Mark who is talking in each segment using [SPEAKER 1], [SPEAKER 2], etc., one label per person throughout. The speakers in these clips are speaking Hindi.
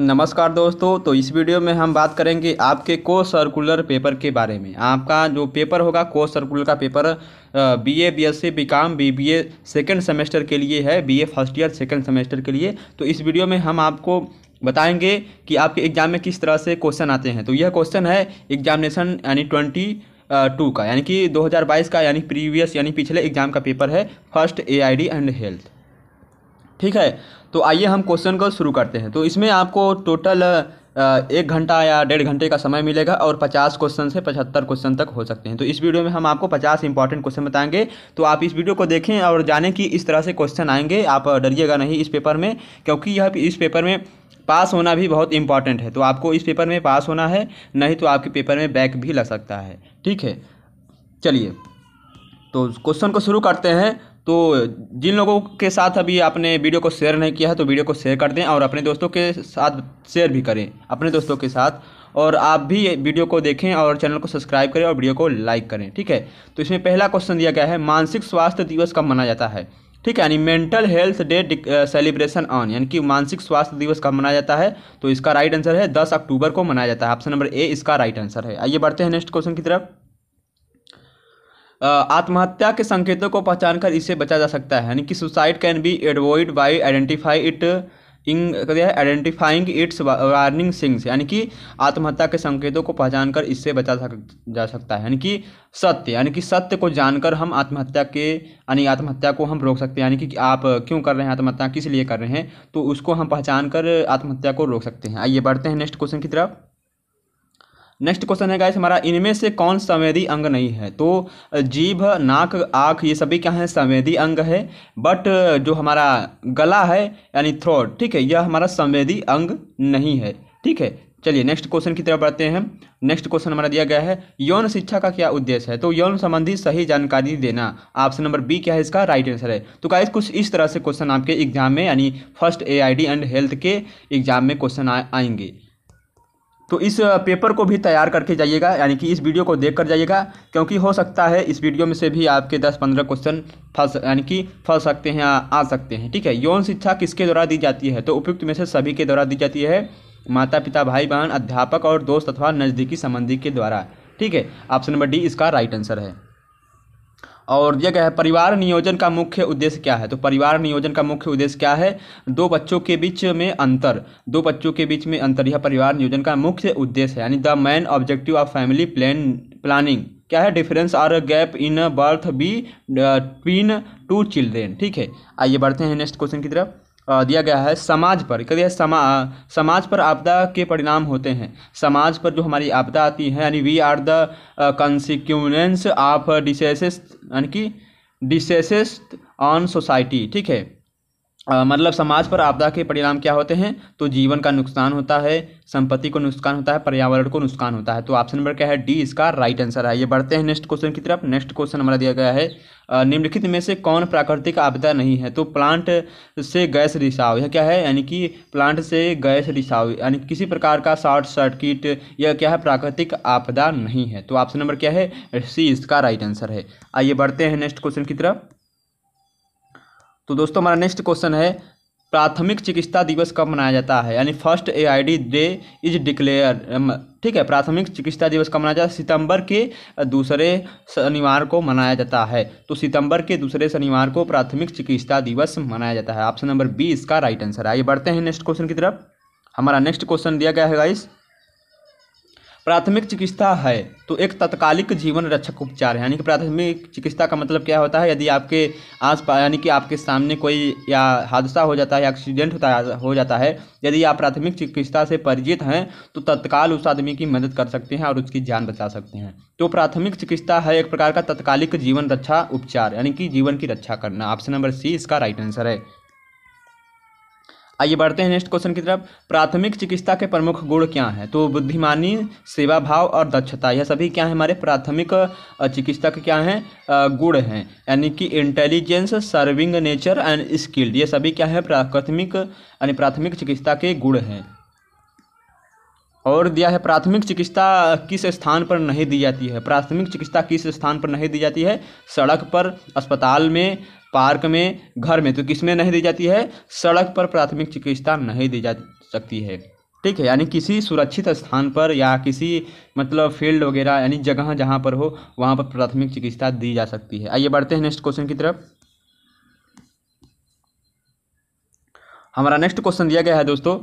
[SPEAKER 1] नमस्कार दोस्तों तो इस वीडियो में हम बात करेंगे आपके को सर्कुलर पेपर के बारे में आपका जो पेपर होगा को सर्कुलर का paper BA BSc BCom BBA second semester के लिए है BA first year second semester के लिए तो इस वीडियो में हम आपको बताएंगे कि आपके एग्ज़ाम में किस तरह से क्वेश्चन आते हैं तो यह क्वेश्चन है एग्जामिनेशन यानी ट्वेंटी टू का यानी कि 2022 का यानी प्रीवियस यानी पिछले एग्ज़ाम का पेपर है फर्स्ट एआईडी एंड हेल्थ ठीक है तो आइए हम क्वेश्चन को शुरू करते हैं तो इसमें आपको टोटल एक घंटा या डेढ़ घंटे का समय मिलेगा और पचास क्वेश्चन से पचहत्तर क्वेश्चन तक हो सकते हैं तो इस वीडियो में हम आपको पचास इंपॉर्टेंट क्वेश्चन बताएंगे तो आप इस वीडियो को देखें और जानें कि इस तरह से क्वेश्चन आएंगे आप डरिएगा नहीं इस पेपर में क्योंकि यह इस पेपर में पास होना भी बहुत इंपॉर्टेंट है तो आपको इस पेपर में पास होना है नहीं तो आपके पेपर में बैक भी लग सकता है ठीक है चलिए तो क्वेश्चन को शुरू करते हैं तो जिन लोगों के साथ अभी आपने वीडियो को शेयर नहीं किया है तो वीडियो को शेयर कर दें और अपने दोस्तों के साथ शेयर भी करें अपने दोस्तों के साथ और आप भी वीडियो को देखें और चैनल को सब्सक्राइब करें और वीडियो को लाइक करें ठीक है तो इसमें पहला क्वेश्चन दिया गया है मानसिक स्वास्थ्य दिवस कब मनाया जाता है ठीक है यानी mental health day celebration on यानी कि मानसिक स्वास्थ्य दिवस कब मनाया जाता है तो इसका राइट आंसर है दस अक्टूबर को मनाया जाता है ऑप्शन नंबर ए इसका राइट आंसर है आइए बढ़ते हैं नेक्स्ट क्वेश्चन की तरफ आत्महत्या के संकेतों को पहचान कर इससे बचा जा सकता है यानी कि suicide can be avoided by identify it in identifying its warning signs यानी कि आत्महत्या के संकेतों को पहचान कर इससे बचा जा सकता है यानी कि सत्य यानी कि सत्य को जानकर हम आत्महत्या के यानी आत्महत्या को हम रोक सकते हैं यानी कि आप क्यों कर रहे हैं आत्महत्या किस लिए कर रहे हैं तो उसको हम पहचान कर आत्महत्या को रोक सकते हैं आइए बढ़ते हैं नेक्स्ट क्वेश्चन की तरफ नेक्स्ट क्वेश्चन है गाइस हमारा इनमें से कौन संवेदी अंग नहीं है तो जीभ नाक आँख ये सभी क्या है संवेदी अंग है बट जो हमारा गला है यानी थ्रोट ठीक है यह हमारा संवेदी अंग नहीं है ठीक है चलिए नेक्स्ट क्वेश्चन की तरफ बढ़ते हैं नेक्स्ट क्वेश्चन हमारा दिया गया है यौन शिक्षा का क्या उद्देश्य है तो यौन संबंधी सही जानकारी देना ऑप्शन नंबर बी क्या है इसका राइट आंसर है तो गाइस कुछ इस तरह से क्वेश्चन आपके एग्जाम में यानी फर्स्ट एआईडी एंड हेल्थ के एग्जाम में क्वेश्चन आएंगे तो इस पेपर को भी तैयार करके जाइएगा यानी कि इस वीडियो को देख कर जाइएगा क्योंकि हो सकता है इस वीडियो में से भी आपके 10-15 क्वेश्चन फंस यानी कि फंस सकते हैं आ सकते हैं ठीक है यौन शिक्षा किसके द्वारा दी जाती है तो उपयुक्त में से सभी के द्वारा दी जाती है माता पिता भाई बहन अध्यापक और दोस्त अथवा नज़दीकी संबंधी के द्वारा ठीक है ऑप्शन नंबर डी इसका राइट आंसर है और यह क्या है परिवार नियोजन का मुख्य उद्देश्य क्या है तो परिवार नियोजन का मुख्य उद्देश्य क्या है दो बच्चों के बीच में अंतर दो बच्चों के बीच में अंतर यह परिवार नियोजन का मुख्य उद्देश्य है यानी the main objective of family plan planning क्या है difference or gap in birth between two children ठीक है आइए बढ़ते हैं नेक्स्ट क्वेश्चन की तरफ दिया गया है समाज पर कह दिया समा समाज पर आपदा के परिणाम होते हैं समाज पर जो हमारी आपदा आती है यानी we are the consequences of diseases यानी कि डिसेसेस ऑन सोसाइटी ठीक है मतलब समाज पर आपदा के परिणाम क्या होते हैं तो जीवन का नुकसान होता है संपत्ति को नुकसान होता है पर्यावरण को नुकसान होता है तो ऑप्शन नंबर क्या है डी इसका राइट आंसर है ये बढ़ते हैं नेक्स्ट क्वेश्चन की तरफ नेक्स्ट क्वेश्चन हमारा दिया गया है निम्नलिखित में से कौन प्राकृतिक आपदा नहीं है तो प्लांट से गैस रिसाव यह क्या है यानी कि प्लांट से गैस रिसाव यानी किसी प्रकार का शॉर्ट सर्किट यह क्या है प्राकृतिक आपदा नहीं है तो ऑप्शन नंबर क्या है सी इसका राइट आंसर है आइए बढ़ते हैं नेक्स्ट क्वेश्चन की तरफ तो दोस्तों हमारा नेक्स्ट क्वेश्चन है प्राथमिक चिकित्सा दिवस कब मनाया जाता है यानी first A I D day is declare ठीक है प्राथमिक चिकित्सा दिवस कब मनाया जाता है सितंबर के दूसरे शनिवार को मनाया जाता है तो सितंबर के दूसरे शनिवार को प्राथमिक चिकित्सा दिवस मनाया जाता है ऑप्शन नंबर बी इसका राइट आंसर है आइए बढ़ते हैं नेक्स्ट क्वेश्चन की तरफ हमारा नेक्स्ट क्वेश्चन दिया गया है गाइस प्राथमिक चिकित्सा है तो एक तत्कालिक जीवन रक्षक उपचार है यानी कि प्राथमिक चिकित्सा का मतलब क्या होता है यदि आपके आस पास यानी कि आपके सामने कोई या हादसा हो जाता है या एक्सीडेंट होता हो जाता है यदि आप प्राथमिक चिकित्सा से परिचित हैं तो तत्काल उस आदमी की मदद कर सकते हैं और उसकी जान बचा सकते हैं तो प्राथमिक चिकित्सा है एक प्रकार का तत्कालिक जीवन रक्षा उपचार यानी कि जीवन की रक्षा करना ऑप्शन नंबर सी इसका राइट आंसर है आइए बढ़ते हैं नेक्स्ट क्वेश्चन की तरफ प्राथमिक चिकित्सा के प्रमुख गुण क्या हैं तो बुद्धिमानी सेवा भाव और दक्षता यह सभी क्या है हमारे प्राथमिक चिकित्सा के क्या हैं गुण हैं यानी कि intelligence serving nature and skilled ये सभी क्या है प्राथमिक यानी प्राथमिक चिकित्सा के गुण हैं और दिया है प्राथमिक चिकित्सा किस स्थान पर नहीं दी जाती है प्राथमिक चिकित्सा किस स्थान पर नहीं दी जाती है सड़क पर अस्पताल में पार्क में घर में तो किस में नहीं दी जाती है सड़क पर प्राथमिक चिकित्सा नहीं दी जा सकती है ठीक है यानी किसी सुरक्षित स्थान पर या किसी मतलब फील्ड वगैरह यानी जगह जहाँ पर हो वहाँ पर प्राथमिक चिकित्सा दी जा सकती है आइए बढ़ते हैं नेक्स्ट क्वेश्चन की तरफ हमारा नेक्स्ट क्वेश्चन दिया गया है दोस्तों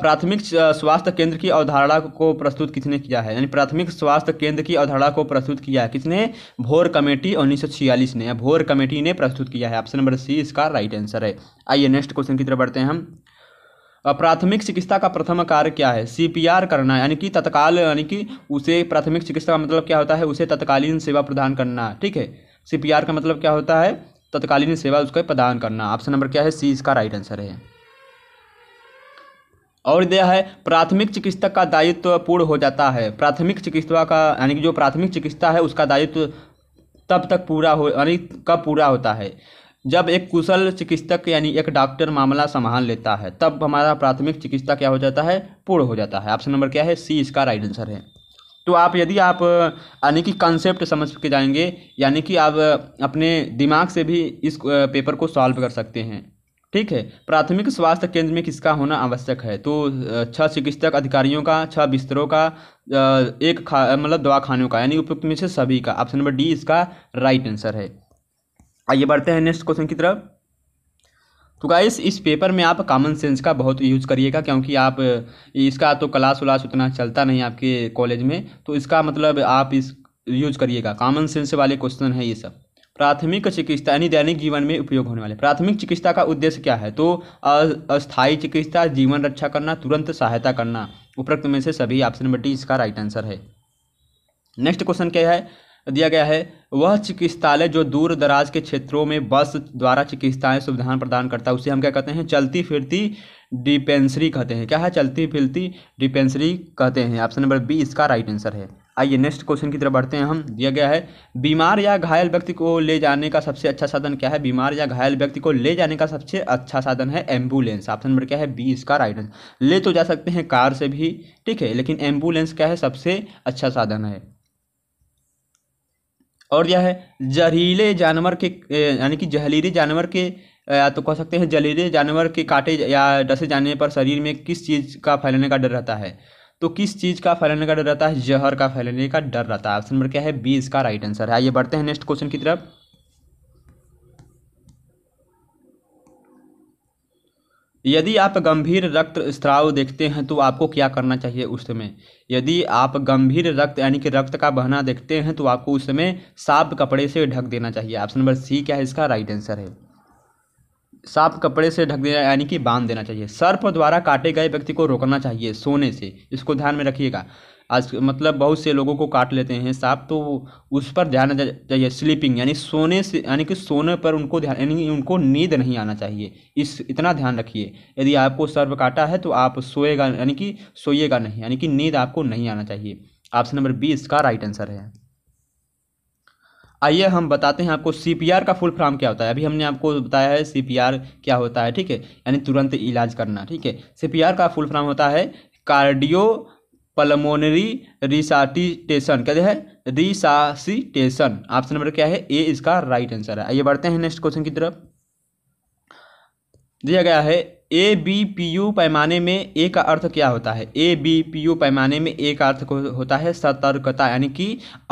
[SPEAKER 1] प्राथमिक स्वास्थ्य केंद्र की अवधारणा को प्रस्तुत किसने किया है यानी प्राथमिक स्वास्थ्य केंद्र की अवधारणा को प्रस्तुत किया है किसने भोर कमेटी उन्नीस ने भोर कमेटी ने प्रस्तुत किया है ऑप्शन नंबर सी इसका राइट आंसर है आइए नेक्स्ट क्वेश्चन की तरफ बढ़ते हैं हम प्राथमिक चिकित्सा का प्रथम कार्य क्या है सीपीआर करना यानी कि तत्काल यानी कि उसे प्राथमिक चिकित्सा का मतलब क्या होता है उसे तत्कालीन सेवा प्रदान करना ठीक है सीपीआर का मतलब क्या होता है तत्कालीन सेवा उसका प्रदान करना ऑप्शन नंबर क्या है सी इसका राइट आंसर है और यह है प्राथमिक चिकित्सक का दायित्व पूर्ण हो जाता है प्राथमिक चिकित्सा का यानी कि जो प्राथमिक चिकित्सा है उसका दायित्व तब तक पूरा हो यानी कब पूरा होता है जब एक कुशल चिकित्सक यानी एक डॉक्टर मामला संभाल लेता है तब हमारा प्राथमिक चिकित्सा क्या हो जाता है पूर्ण हो जाता है ऑप्शन नंबर क्या है सी इसका राइट आंसर है तो आप यदि आप यानी कि कंसेप्ट समझ के जाएंगे यानी कि आप अपने दिमाग से भी इस पेपर को सॉल्व कर सकते हैं ठीक है प्राथमिक स्वास्थ्य केंद्र में किसका होना आवश्यक है तो छः चिकित्सक अधिकारियों का छह बिस्तरों का एक खा मतलब दवाखानों का यानी उपयुक्त में से सभी का ऑप्शन नंबर डी इसका राइट आंसर है आइए बढ़ते हैं नेक्स्ट क्वेश्चन की तरफ तो गाइस इस पेपर में आप कॉमन सेंस का बहुत यूज़ करिएगा क्योंकि आप इसका तो क्लास उलास उतना चलता नहीं आपके कॉलेज में तो इसका मतलब आप इस यूज करिएगा कॉमन सेंस वाले क्वेश्चन है ये सब प्राथमिक चिकित्सा यानी दैनिक जीवन में उपयोग होने वाले प्राथमिक चिकित्सा का उद्देश्य क्या है तो अस्थायी चिकित्सा जीवन रक्षा करना तुरंत सहायता करना उपरोक्त में से सभी ऑप्शन नंबर डी इसका राइट आंसर है नेक्स्ट क्वेश्चन क्या है दिया गया है वह चिकित्सालय जो दूर दराज के क्षेत्रों में बस द्वारा चिकित्साएं सुविधाएं प्रदान करता है उसे हम क्या कहते हैं चलती फिरती डिपेंसरी कहते हैं क्या है चलती फिरती डिपेंसरी कहते हैं ऑप्शन नंबर बी इसका राइट आंसर है आइए नेक्स्ट क्वेश्चन की तरफ बढ़ते हैं हम दिया गया है बीमार या घायल व्यक्ति को ले जाने का सबसे अच्छा साधन क्या है बीमार या घायल व्यक्ति को ले जाने का सबसे अच्छा साधन है एम्बुलेंस ऑप्शन नंबर क्या है बी इसका राइट आंसर ले तो जा सकते हैं कार से भी ठीक है लेकिन एम्बुलेंस क्या है सबसे अच्छा साधन है और यह है जहरीले जानवर के यानी कि जहरीले जानवर के या तो कह सकते हैं जहरीले जानवर के काटे या डसे जाने पर शरीर में किस चीज़ का फैलने का डर रहता है तो किस चीज़ का फैलने का डर रहता है जहर का फैलने का डर रहता है ऑप्शन नंबर क्या है बी इसका राइट आंसर है आइए बढ़ते हैं नेक्स्ट क्वेश्चन की तरफ यदि आप गंभीर रक्त स्त्राव देखते हैं तो आपको क्या करना चाहिए उस समय यदि आप गंभीर रक्त यानी कि रक्त का बहना देखते हैं तो आपको उस समय साफ कपड़े से ढक देना चाहिए ऑप्शन नंबर सी क्या है इसका राइट आंसर है साफ कपड़े से ढक देना यानी कि बांध देना चाहिए सर्प द्वारा काटे गए व्यक्ति को रोकना चाहिए सोने से इसको ध्यान में रखिएगा आज मतलब बहुत से लोगों को काट लेते हैं सांप तो उस पर ध्यान चाहिए स्लीपिंग यानी सोने से यानी कि सोने पर उनको ध्यान यानी उनको नींद नहीं आना चाहिए इस इतना ध्यान रखिए यदि आपको सर्प काटा है तो आप सोएगा यानी कि सोइएगा नहीं यानी कि नींद आपको नहीं आना चाहिए ऑप्शन नंबर बी इसका राइट आंसर है आइए हम बताते हैं आपको सी का फुल फॉर्म क्या होता है अभी हमने आपको बताया है सी क्या होता है ठीक है यानी तुरंत इलाज करना ठीक है सी का फुल फॉर्म होता है कार्डियो पलमोनरी रिसाटिटेशन क्या है रिसासीटेशन ऑप्शन नंबर क्या है ए इसका राइट आंसर है आइए बढ़ते हैं नेक्स्ट क्वेश्चन की तरफ दिया गया है ए बी पी यू पैमाने में ए का अर्थ क्या होता है ए बी पी यू पैमाने में ए का अर्थ होता है सतर्कता यानी कि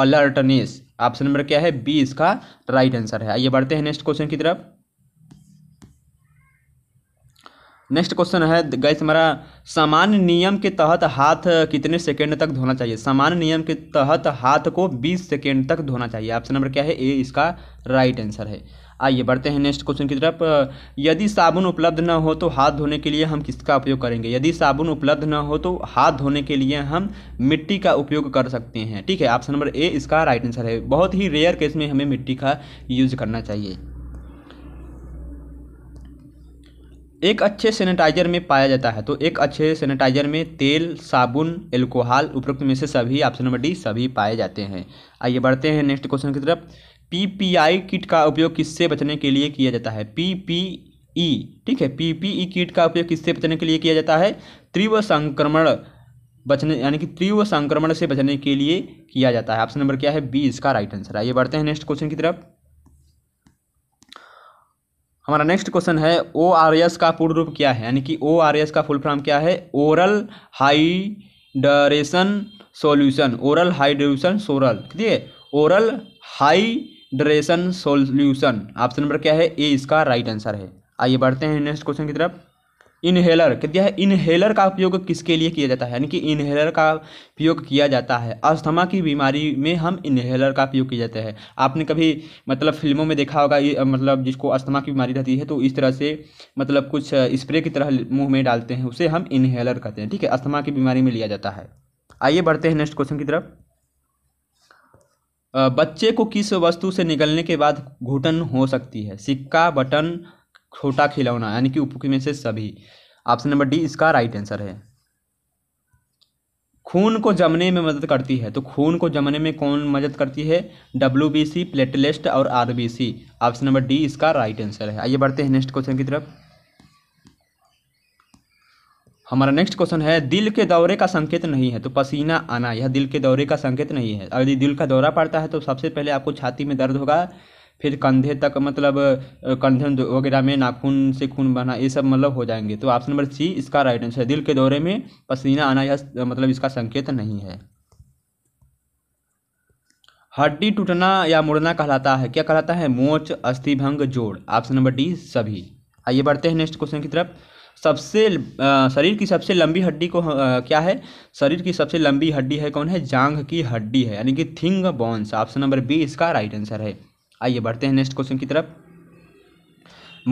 [SPEAKER 1] अलर्टनेस ऑप्शन नंबर क्या है बी इसका राइट आंसर है आइए बढ़ते हैं नेक्स्ट क्वेश्चन की तरफ नेक्स्ट क्वेश्चन है गैस हमारा सामान्य नियम के तहत हाथ कितने सेकेंड तक धोना चाहिए सामान्य नियम के तहत हाथ को 20 सेकेंड तक धोना चाहिए ऑप्शन नंबर क्या है ए इसका राइट आंसर है आइए बढ़ते हैं नेक्स्ट क्वेश्चन की तरफ यदि साबुन उपलब्ध न हो तो हाथ धोने के लिए हम किसका उपयोग करेंगे यदि साबुन उपलब्ध न हो तो हाथ धोने के लिए हम मिट्टी का उपयोग कर सकते हैं ठीक है ऑप्शन नंबर ए इसका राइट आंसर है बहुत ही रेयर केस में हमें मिट्टी का यूज करना चाहिए एक अच्छे सेनेटाइजर में पाया जाता है तो एक अच्छे सेनेटाइजर में तेल साबुन एल्कोहल उपरोक्त में से सभी ऑप्शन नंबर डी सभी पाए जाते हैं आइए बढ़ते हैं नेक्स्ट क्वेश्चन की तरफ पीपीआई किट का उपयोग किससे बचने के लिए किया जाता है पीपीई ठीक है पीपीई किट का उपयोग किससे बचने के लिए किया जाता है तीव्र संक्रमण बचने यानी कि तीव्र संक्रमण से बचने के लिए किया जाता है ऑप्शन नंबर क्या है बी इसका राइट आंसर आइए बढ़ते हैं नेक्स्ट क्वेश्चन की तरफ हमारा नेक्स्ट क्वेश्चन है ओ आर एस का पूर्ण रूप क्या है यानी कि ओ आर एस का फुल फॉर्म क्या है oral hydration solution oral hydration solution ठीक है oral hydration solution option number क्या है ए इसका राइट आंसर है आइए बढ़ते हैं नेक्स्ट क्वेश्चन की तरफ इनहेलर क्या दिया है इनहेलर का उपयोग किसके लिए किया जाता है यानी कि इनहेलर का उपयोग किया जाता है अस्थमा की बीमारी में हम इनहेलर का उपयोग किया जाता है आपने कभी मतलब फिल्मों में देखा होगा ये मतलब जिसको अस्थमा की बीमारी रहती है तो इस तरह से मतलब कुछ स्प्रे की तरह मुंह में डालते हैं उसे हम इनहेलर कहते हैं ठीक है अस्थमा की बीमारी में लिया जाता है आइए बढ़ते हैं नेक्स्ट क्वेश्चन की तरफ बच्चे को किस वस्तु से निकलने के बाद घुटन हो सकती है सिक्का बटन छोटा खिलौना यानी कि उपकी में से सभी ऑप्शन नंबर डी इसका राइट आंसर है खून को जमने में मदद करती है तो खून को जमने में कौन मदद करती है डब्ल्यू बी सी प्लेटलेस्ट और R B C option number D इसका राइट आंसर है आइए बढ़ते हैं नेक्स्ट क्वेश्चन की तरफ हमारा नेक्स्ट क्वेश्चन है दिल के दौरे का संकेत नहीं है तो पसीना आना यह दिल के दौरे का संकेत नहीं है यदि दिल का दौरा पड़ता है तो सबसे पहले आपको छाती में दर्द होगा फिर कंधे तक मतलब कंधे वगैरह में नाखून से खून बहना ये सब मतलब हो जाएंगे तो ऑप्शन नंबर सी इसका राइट आंसर है दिल के दौरे में पसीना आना यह मतलब इसका संकेत नहीं है हड्डी टूटना या मुड़ना कहलाता है क्या कहलाता है मोच अस्थिभंग जोड़ ऑप्शन नंबर डी सभी आइए बढ़ते हैं नेक्स्ट क्वेश्चन की तरफ सबसे शरीर की सबसे लंबी हड्डी को क्या है शरीर की सबसे लंबी हड्डी है कौन है जांघ की हड्डी है यानी कि thin bones option number B इसका राइट आंसर है आइए बढ़ते हैं नेक्स्ट क्वेश्चन की तरफ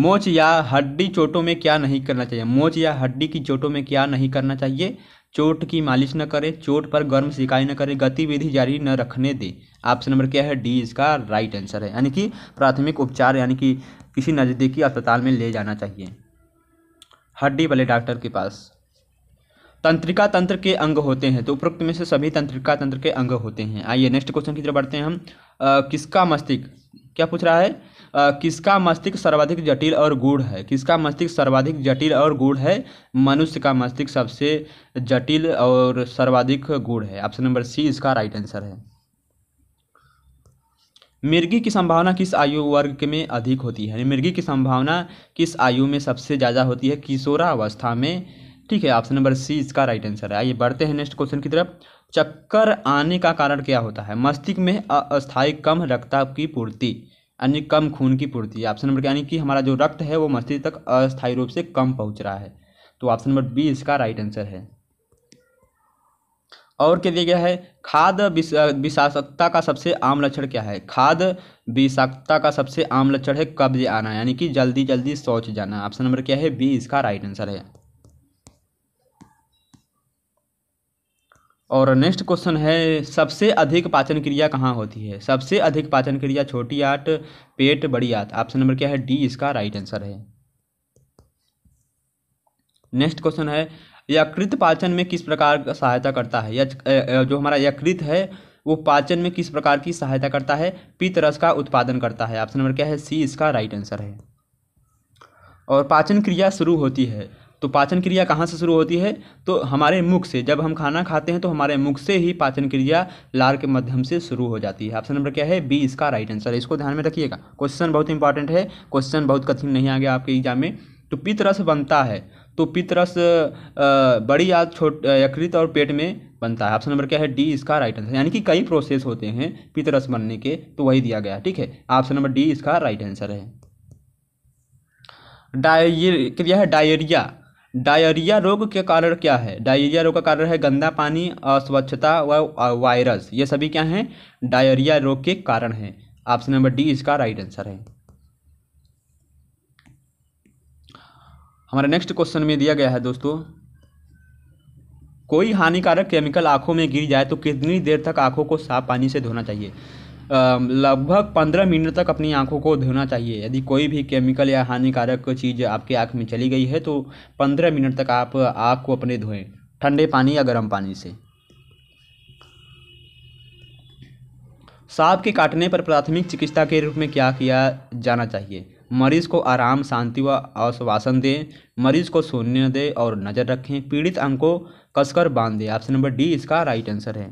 [SPEAKER 1] मोच या हड्डी चोटों में क्या नहीं करना चाहिए मोच या हड्डी की चोटों में क्या नहीं करना चाहिए चोट की मालिश न करें चोट पर गर्म सिकाई न करें गतिविधि जारी न रखने दें ऑप्शन नंबर क्या है डी इसका राइट आंसर है यानी कि प्राथमिक उपचार यानी कि किसी नज़दीकी अस्पताल में ले जाना चाहिए हड्डी वाले डॉक्टर के पास तंत्रिका तंत्र के अंग होते हैं तो उपरोक्त में से सभी तंत्रिका तंत्र के अंग होते हैं आइए नेक्स्ट क्वेश्चन की तरफ बढ़ते हैं हम आ, किसका मस्तिष्क क्या पूछ रहा है आ, किसका मस्तिष्क सर्वाधिक जटिल और गूढ़ है किसका मस्तिष्क सर्वाधिक जटिल और गूढ़ है मनुष्य का मस्तिष्क सबसे जटिल और सर्वाधिक गूढ़ है ऑप्शन नंबर सी इसका राइट आंसर है मिर्गी की संभावना किस आयु वर्ग में अधिक होती है मिर्गी की संभावना किस आयु में सबसे ज़्यादा होती है किशोरावस्था में ठीक है ऑप्शन नंबर सी इसका राइट आंसर है आइए बढ़ते हैं नेक्स्ट क्वेश्चन की तरफ चक्कर आने का कारण क्या होता है मस्तिष्क में अस्थायी कम रक्त की पूर्ति यानी कम खून की पूर्ति ऑप्शन नंबर यानी कि हमारा जो रक्त है वो मस्तिष्क तक अस्थायी रूप से कम पहुँच रहा है तो ऑप्शन नंबर बी इसका राइट आंसर है और क्या दिया गया है खाद विषाक्तता का सबसे आम लक्षण क्या है खाद विषाक्तता का सबसे आम लक्षण है कब्ज आना यानी कि जल्दी जल्दी सोच जाना ऑप्शन नंबर क्या है बी इसका राइट आंसर है और नेक्स्ट क्वेश्चन है सबसे अधिक पाचन क्रिया कहाँ होती है सबसे अधिक पाचन क्रिया छोटी आट पेट बड़ी आट ऑप्शन नंबर क्या है डी इसका राइट आंसर है नेक्स्ट क्वेश्चन है यकृत पाचन में किस प्रकार सहायता करता है जो हमारा यकृत है वो पाचन में किस प्रकार की सहायता करता है पित्त रस का उत्पादन करता है ऑप्शन नंबर क्या है सी इसका राइट आंसर है और पाचन क्रिया शुरू होती है तो पाचन क्रिया कहाँ से शुरू होती है तो हमारे मुख से जब हम खाना खाते हैं तो हमारे मुख से ही पाचन क्रिया लार के माध्यम से शुरू हो जाती है ऑप्शन नंबर क्या है बी इसका राइट आंसर है इसको ध्यान में रखिएगा क्वेश्चन बहुत इंपॉर्टेंट है क्वेश्चन बहुत कठिन नहीं आ गया आपके एग्जाम में तो पित्त रस बनता है तो पितरस बड़ी या छोट यकृत और पेट में बनता है ऑप्शन नंबर क्या है डी इसका राइट आंसर यानी कि कई प्रोसेस होते हैं पितरस बनने के तो वही दिया गया ठीक है ऑप्शन नंबर डी इसका राइट आंसर है डाय है डायरिया डायरिया रोग के कारण क्या है डायरिया रोग का कारण है गंदा पानी अस्वच्छता व वायरस ये सभी क्या हैं डायरिया रोग के कारण हैं ऑप्शन नंबर डी इसका राइट आंसर है हमारे नेक्स्ट क्वेश्चन में दिया गया है दोस्तों कोई हानिकारक केमिकल आंखों में गिर जाए तो कितनी देर तक आंखों को साफ पानी से धोना चाहिए लगभग पंद्रह मिनट तक अपनी आंखों को धोना चाहिए यदि कोई भी केमिकल या हानिकारक चीज़ आपके आँख में चली गई है तो पंद्रह मिनट तक आप आँख को अपने धोएं ठंडे पानी या गर्म पानी से सांप के काटने पर प्राथमिक चिकित्सा के रूप में क्या किया जाना चाहिए मरीज को आराम शांति व आश्वासन दें मरीज को सोने दें और नज़र रखें पीड़ित अंग को कसकर बांध दें ऑप्शन नंबर डी इसका राइट आंसर है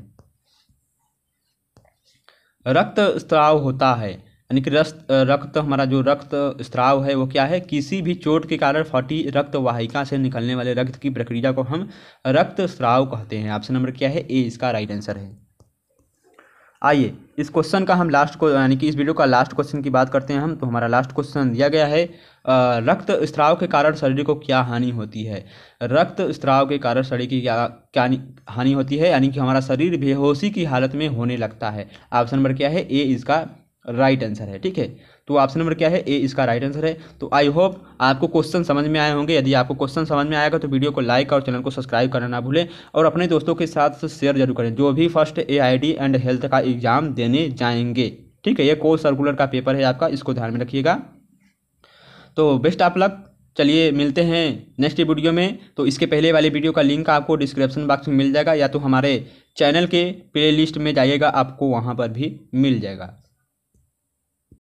[SPEAKER 1] रक्त स्त्राव होता है यानी कि रक्त रक्त हमारा जो रक्त स्त्राव है वो क्या है किसी भी चोट के कारण फटी रक्त वाहिका से निकलने वाले रक्त की प्रक्रिया को हम रक्त स्त्राव कहते हैं ऑप्शन नंबर क्या है ए इसका राइट आंसर है आइए इस क्वेश्चन का हम लास्ट को यानी कि इस वीडियो का लास्ट क्वेश्चन की बात करते हैं हम तो हमारा लास्ट क्वेश्चन दिया गया है रक्त स्त्राव के कारण शरीर को क्या हानि होती है रक्त स्त्राव के कारण शरीर की क्या क्या हानि होती है यानी कि हमारा शरीर बेहोशी की हालत में होने लगता है ऑप्शन नंबर क्या है ए इसका राइट आंसर है ठीक है तो ऑप्शन नंबर क्या है ए इसका राइट आंसर है तो आई होप आपको क्वेश्चन समझ में आए होंगे यदि आपको क्वेश्चन समझ में आएगा तो वीडियो को लाइक और चैनल को सब्सक्राइब करना ना भूलें और अपने दोस्तों के साथ शेयर जरूर करें जो भी फर्स्ट ए एंड हेल्थ का एग्जाम देने जाएंगे ठीक है ये कोर्स सर्कुलर का पेपर है आपका इसको ध्यान में रखिएगा तो बेस्ट आप लक चलिए मिलते हैं नेक्स्ट वीडियो में तो इसके पहले वाले वीडियो का लिंक आपको डिस्क्रिप्शन बॉक्स में मिल जाएगा या तो हमारे चैनल के प्लेलिस्ट में जाइएगा आपको वहाँ पर भी मिल जाएगा